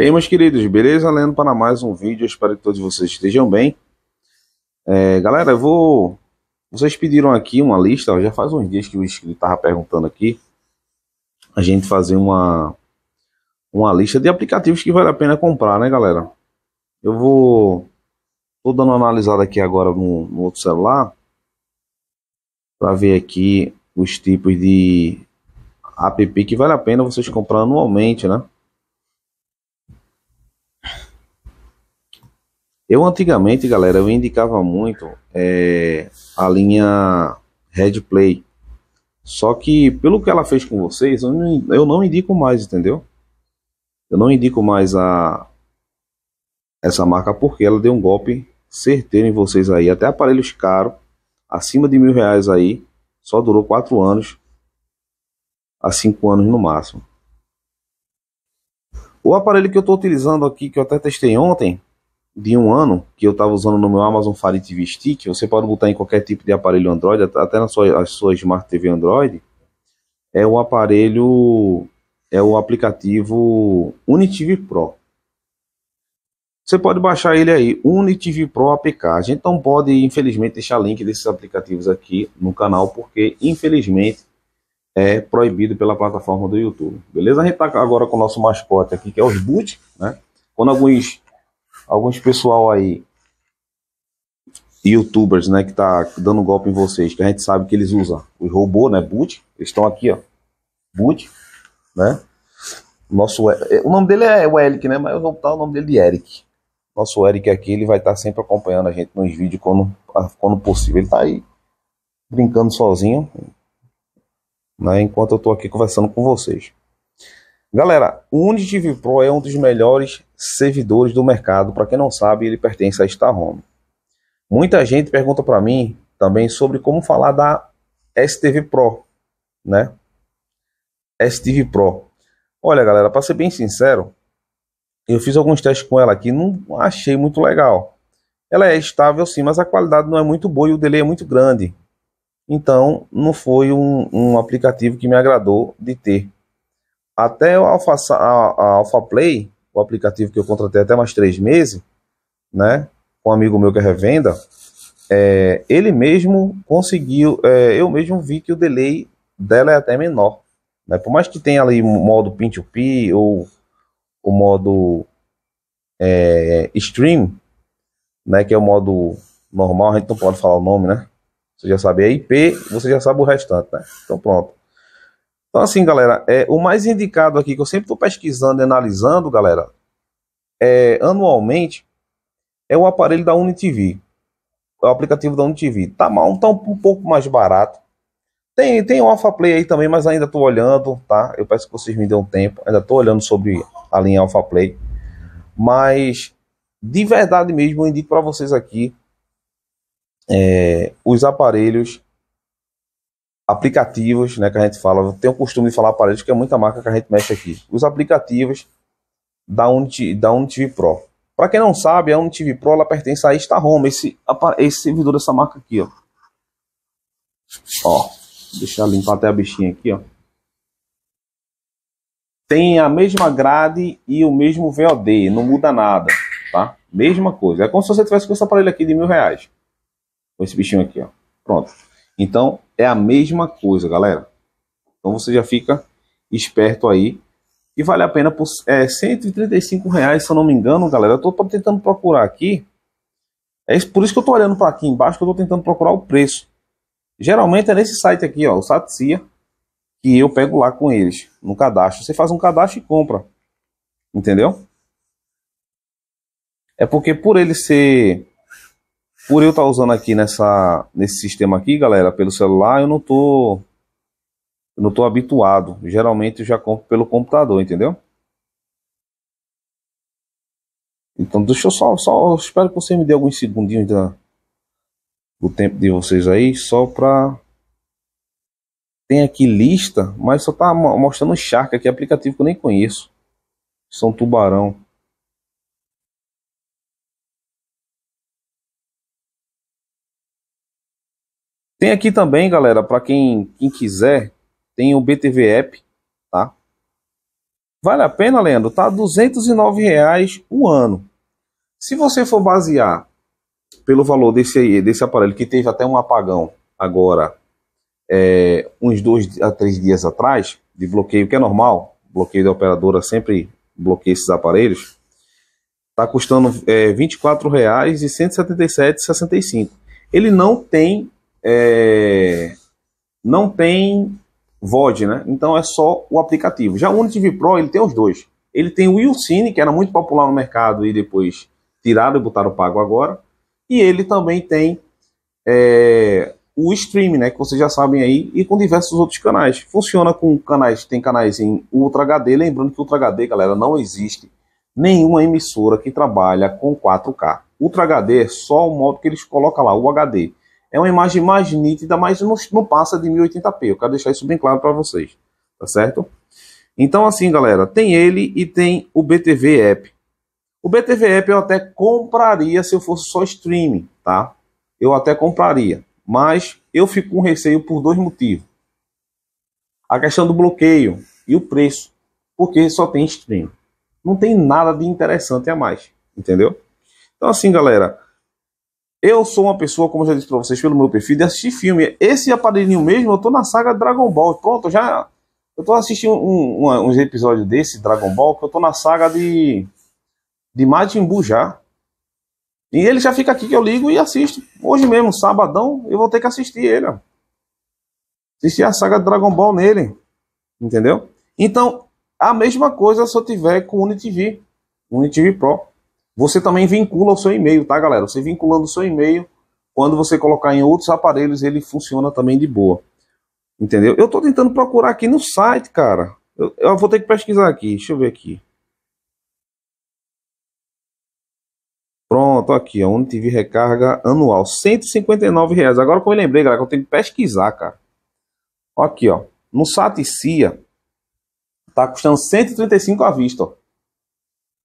E aí, meus queridos, beleza? Lendo para mais um vídeo, espero que todos vocês estejam bem. É, galera, eu vou... Vocês pediram aqui uma lista, ó, já faz uns dias que o inscrito estava perguntando aqui, a gente fazer uma, uma lista de aplicativos que vale a pena comprar, né, galera? Eu vou... Tô dando uma analisada aqui agora no, no outro celular, para ver aqui os tipos de app que vale a pena vocês comprar anualmente, né? Eu antigamente, galera, eu indicava muito é, a linha Red Play. Só que pelo que ela fez com vocês, eu não, eu não indico mais, entendeu? Eu não indico mais a essa marca porque ela deu um golpe certeiro em vocês aí. Até aparelhos caros, acima de mil reais aí, só durou quatro anos a cinco anos no máximo. O aparelho que eu estou utilizando aqui, que eu até testei ontem, de um ano que eu estava usando no meu Amazon Fire TV Stick, você pode botar em qualquer tipo de aparelho Android, até na sua, sua Smart TV Android, é o aparelho, é o aplicativo UniTV Pro. Você pode baixar ele aí, UniTV Pro APK. A gente não pode, infelizmente, deixar link desses aplicativos aqui no canal, porque, infelizmente, é proibido pela plataforma do YouTube. Beleza? A gente tá agora com o nosso mascote aqui, que é os boot, né? Quando alguns alguns pessoal aí, youtubers, né, que tá dando golpe em vocês, que a gente sabe que eles usam os robôs, né, boot, eles estão aqui, ó, boot, né, nosso, é, o nome dele é o Eric, né, mas eu vou botar o nome dele de Eric, nosso Eric aqui, ele vai estar tá sempre acompanhando a gente nos vídeos quando, ah, quando possível, ele tá aí brincando sozinho, né, enquanto eu tô aqui conversando com vocês. Galera, o UniTV Pro é um dos melhores servidores do mercado. Para quem não sabe, ele pertence à Star Home. Muita gente pergunta para mim também sobre como falar da STV Pro, né? STV Pro. Olha, galera, para ser bem sincero, eu fiz alguns testes com ela aqui, não achei muito legal. Ela é estável sim, mas a qualidade não é muito boa e o delay é muito grande. Então, não foi um, um aplicativo que me agradou de ter. Até o Alpha, a, a Alpha Play, o aplicativo que eu contratei até mais três meses, né? Com um amigo meu que é revenda, é, ele mesmo conseguiu, é, eu mesmo vi que o delay dela é até menor. Né? Por mais que tenha ali modo P2P ou o modo é, stream, né, que é o modo normal, a gente não pode falar o nome, né? Você já sabe a é IP, você já sabe o restante, né? Então pronto. Então, assim, galera, é, o mais indicado aqui que eu sempre estou pesquisando e analisando, galera, é, anualmente, é o aparelho da UniTV. É o aplicativo da UniTV. Tá mal, tá um, um pouco mais barato. Tem, tem o AlphaPlay aí também, mas ainda estou olhando, tá? Eu peço que vocês me dêem um tempo. Ainda estou olhando sobre a linha AlphaPlay. Mas, de verdade mesmo, eu indico para vocês aqui é, os aparelhos aplicativos, né, que a gente fala, eu tenho o costume de falar aparelhos, que é muita marca que a gente mexe aqui. Os aplicativos da Unity, da Unity Pro. Para quem não sabe, a Unity Pro ela pertence à Star Home, esse, esse servidor dessa marca aqui, ó. Ó, deixa eu limpar até a bichinha aqui, ó. Tem a mesma grade e o mesmo VOD, não muda nada, tá? Mesma coisa. É como se você tivesse com esse aparelho aqui de mil reais. Com esse bichinho aqui, ó. Pronto. Então, é a mesma coisa, galera. Então você já fica esperto aí. E vale a pena por é, 135 reais, se eu não me engano, galera. Eu tô tentando procurar aqui. É por isso que eu tô olhando para aqui embaixo, que eu tô tentando procurar o preço. Geralmente é nesse site aqui, ó, o Satsia, que eu pego lá com eles, no cadastro. Você faz um cadastro e compra. Entendeu? É porque por ele ser por eu estar tá usando aqui nessa, nesse sistema aqui, galera, pelo celular, eu não tô, eu não tô habituado. Geralmente eu já compro pelo computador, entendeu? Então deixa eu só, só espero que você me dê alguns segundinhos da, do tempo de vocês aí, só para tem aqui lista, mas só tá mostrando Shark aqui, aplicativo que eu nem conheço. São Tubarão. Tem aqui também, galera, para quem, quem quiser, tem o BTV App, tá? Vale a pena, Leandro? Tá R$ 209 reais o ano. Se você for basear pelo valor desse aí, desse aparelho que teve até um apagão agora, é, uns dois a três dias atrás, de bloqueio, que é normal, bloqueio da operadora sempre bloqueia esses aparelhos, está custando é, R$ 24,177,65. Ele não tem é, não tem VOD, né? Então é só o aplicativo. Já o Unity Pro, ele tem os dois. Ele tem o Willcine, que era muito popular no mercado e depois tiraram e botaram pago agora. E ele também tem é, o stream, né, que vocês já sabem aí, e com diversos outros canais. Funciona com canais, tem canais em Ultra HD, lembrando que Ultra HD, galera, não existe nenhuma emissora que trabalha com 4K. Ultra HD é só o modo que eles colocam lá, o HD. É uma imagem mais nítida, mas não, não passa de 1080p. Eu quero deixar isso bem claro para vocês, tá certo? Então, assim, galera, tem ele e tem o BTV App. O BTV App eu até compraria se eu fosse só streaming, tá? Eu até compraria, mas eu fico com receio por dois motivos. A questão do bloqueio e o preço, porque só tem streaming. Não tem nada de interessante a mais, entendeu? Então, assim, galera, eu sou uma pessoa, como eu já disse para vocês pelo meu perfil, de assistir filme. Esse aparelhinho mesmo, eu tô na saga Dragon Ball. Pronto, já. Eu tô assistindo um, um, uns episódios desse Dragon Ball, que eu tô na saga de. de Majin Buu já. E ele já fica aqui que eu ligo e assisto. Hoje mesmo, sabadão, eu vou ter que assistir ele. Ó. Assistir a saga Dragon Ball nele. Entendeu? Então, a mesma coisa se eu tiver com o Unity TV Pro. Você também vincula o seu e-mail, tá, galera? Você vinculando o seu e-mail, quando você colocar em outros aparelhos, ele funciona também de boa. Entendeu? Eu tô tentando procurar aqui no site, cara. Eu, eu vou ter que pesquisar aqui. Deixa eu ver aqui. Pronto, aqui, ó. tive recarga anual. 159 reais. Agora que eu me lembrei, galera, que eu tenho que pesquisar, cara. Aqui, ó. No Saticia, tá custando 135 à vista, ó.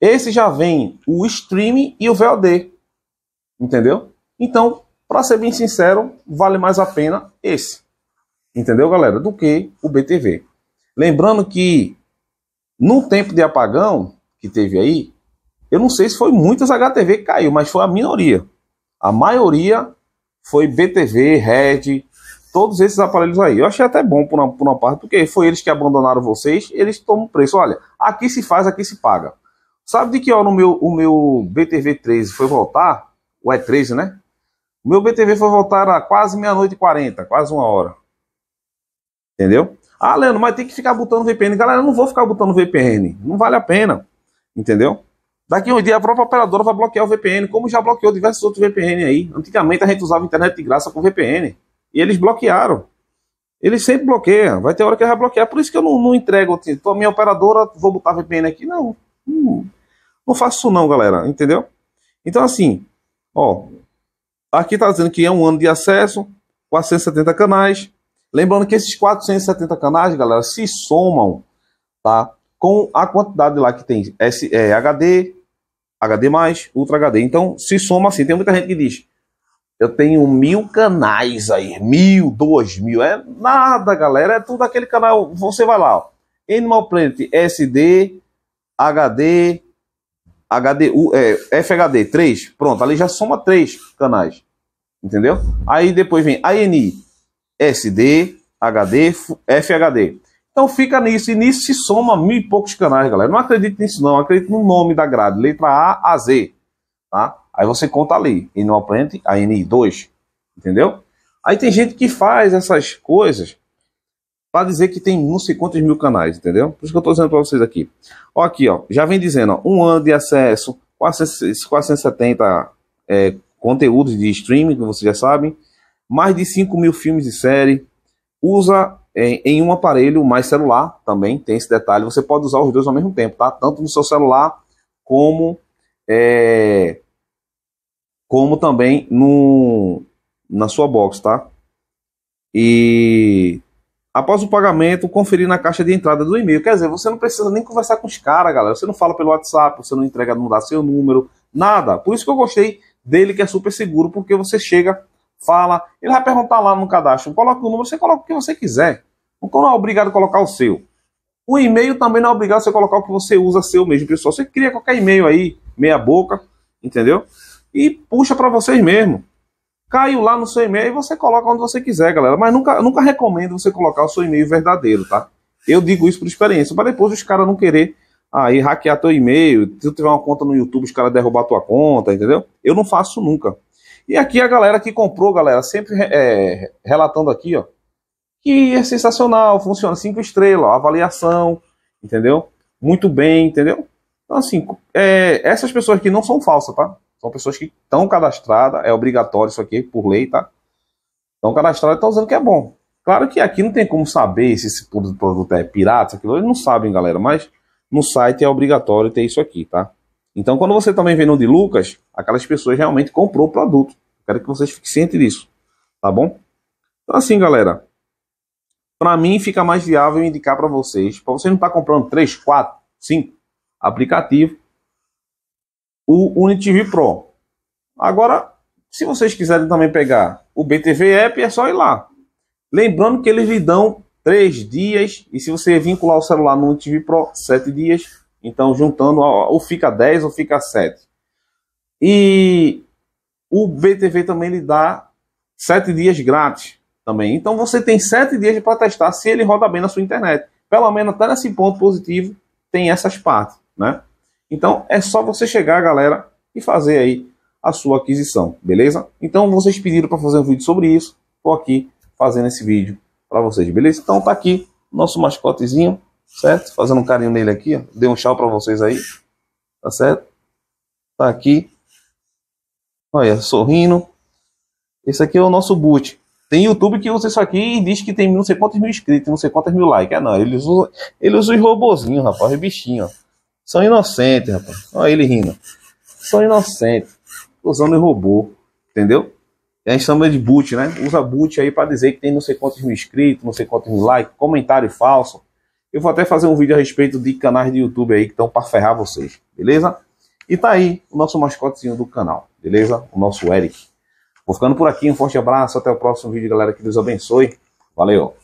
Esse já vem o streaming e o VOD. Entendeu? Então, para ser bem sincero, vale mais a pena esse. Entendeu, galera? Do que o BTV. Lembrando que no tempo de apagão que teve aí, eu não sei se foi muitas HTV que caiu, mas foi a minoria. A maioria foi BTV, Red, todos esses aparelhos aí. Eu achei até bom por uma, por uma parte, porque foi eles que abandonaram vocês, eles tomam preço. Olha, aqui se faz, aqui se paga. Sabe de que hora o meu, o meu BTV13 foi voltar? O E13, né? O meu BTV foi voltar a quase meia-noite e quarenta, quase uma hora. Entendeu? Ah, Leandro, mas tem que ficar botando VPN. Galera, eu não vou ficar botando VPN. Não vale a pena. Entendeu? Daqui a um dia a própria operadora vai bloquear o VPN, como já bloqueou diversos outros VPN aí. Antigamente a gente usava internet de graça com VPN. E eles bloquearam. Eles sempre bloqueiam. Vai ter hora que vai bloquear. Por isso que eu não, não entrego. Tipo, tô a minha operadora, vou botar VPN aqui. Não. Hum, não faço isso não, galera, entendeu? Então assim, ó, aqui está dizendo que é um ano de acesso, 470 canais. Lembrando que esses 470 canais, galera, se somam, tá? Com a quantidade lá que tem S, é, HD, HD+, Ultra HD. Então, se soma assim. Tem muita gente que diz, eu tenho mil canais aí, mil, dois mil. É nada, galera. É tudo aquele canal. Você vai lá, ó. Animal Planet SD, HD, HDU, é, FHD 3, pronto, ali já soma 3 canais. Entendeu? Aí depois vem ANI, SD, HD, FHD. Então fica nisso, e nisso se soma mil e poucos canais, galera. Não acredito nisso não, acredito no nome da grade, letra A a Z, tá? Aí você conta ali, e no aprende ANI 2, entendeu? Aí tem gente que faz essas coisas para dizer que tem não sei quantos mil canais, entendeu? Por isso que eu estou dizendo para vocês aqui. Ó, aqui, ó, já vem dizendo, ó, um ano de acesso, 400, 470 é, conteúdos de streaming, que vocês já sabem, mais de 5 mil filmes de série, usa em, é, em, um aparelho mais celular também, tem esse detalhe, você pode usar os dois ao mesmo tempo, tá? Tanto no seu celular como é, como também no, na sua box, tá? E após o pagamento, conferir na caixa de entrada do e-mail. Quer dizer, você não precisa nem conversar com os caras, galera. Você não fala pelo WhatsApp, você não entrega, não dá seu número, nada. Por isso que eu gostei dele, que é super seguro, porque você chega, fala, ele vai perguntar lá no cadastro, coloca o número, você coloca o que você quiser. Não é obrigado a colocar o seu. O e-mail também não é obrigado a você colocar o que você usa seu mesmo, pessoal. Você cria qualquer e-mail aí, meia boca, entendeu? E puxa para vocês mesmo caiu lá no seu e-mail e você coloca onde você quiser, galera. Mas nunca, nunca recomendo você colocar o seu e-mail verdadeiro, tá? Eu digo isso por experiência, para depois os caras não querer aí hackear teu e-mail, se tu tiver uma conta no YouTube, os caras derrubar tua conta, entendeu? Eu não faço nunca. E aqui a galera que comprou, galera, sempre é, relatando aqui, ó, que é sensacional, funciona cinco estrelas, ó, avaliação, entendeu? Muito bem, entendeu? Então, assim, é, essas pessoas que não são falsas, tá? São pessoas que estão cadastradas, é obrigatório isso aqui por lei, tá? Estão cadastradas e estão usando que é bom. Claro que aqui não tem como saber se esse produto é pirata, aquilo, eles não sabem, galera, mas no site é obrigatório ter isso aqui, tá? Então, quando você também vem no de Lucas, aquelas pessoas realmente comprou o produto. Quero que vocês fiquem cientes disso, tá bom? Então, assim, galera, para mim fica mais viável indicar para vocês, para você não estar tá comprando 3, 4, 5 aplicativo, o V Pro. Agora, se vocês quiserem também pegar o BTV App, é só ir lá. Lembrando que eles lhe dão 3 dias, e se você vincular o celular no V Pro, 7 dias. Então, juntando, ou fica 10 ou fica 7. E o BTV também lhe dá 7 dias grátis também. Então, você tem 7 dias para testar se ele roda bem na sua internet. Pelo menos até nesse ponto positivo, tem essas partes, né? Então é só você chegar, galera, e fazer aí a sua aquisição, beleza? Então vocês pediram para fazer um vídeo sobre isso, estou aqui fazendo esse vídeo para vocês, beleza? Então tá aqui nosso mascotezinho, certo? Fazendo um carinho nele aqui, ó. dei um tchau para vocês aí, tá certo? Tá aqui, olha, sorrindo. Esse aqui é o nosso boot. Tem YouTube que usa isso aqui e diz que tem não sei quantos mil inscritos, não sei quantos mil likes. Ah, não, eles usam, eles usam os robozinhos, rapaz, os bichinhos, ó. São inocentes, rapaz. Olha ele rindo. São inocentes. Usando robô. Entendeu? E a gente chama de boot, né? Usa boot aí para dizer que tem não sei quantos mil inscritos, não sei quantos mil likes, comentário falso. Eu vou até fazer um vídeo a respeito de canais de YouTube aí que estão para ferrar vocês, beleza? E tá aí o nosso mascotezinho do canal, beleza? O nosso Eric. Vou ficando por aqui, um forte abraço, até o próximo vídeo, galera. Que Deus abençoe. Valeu!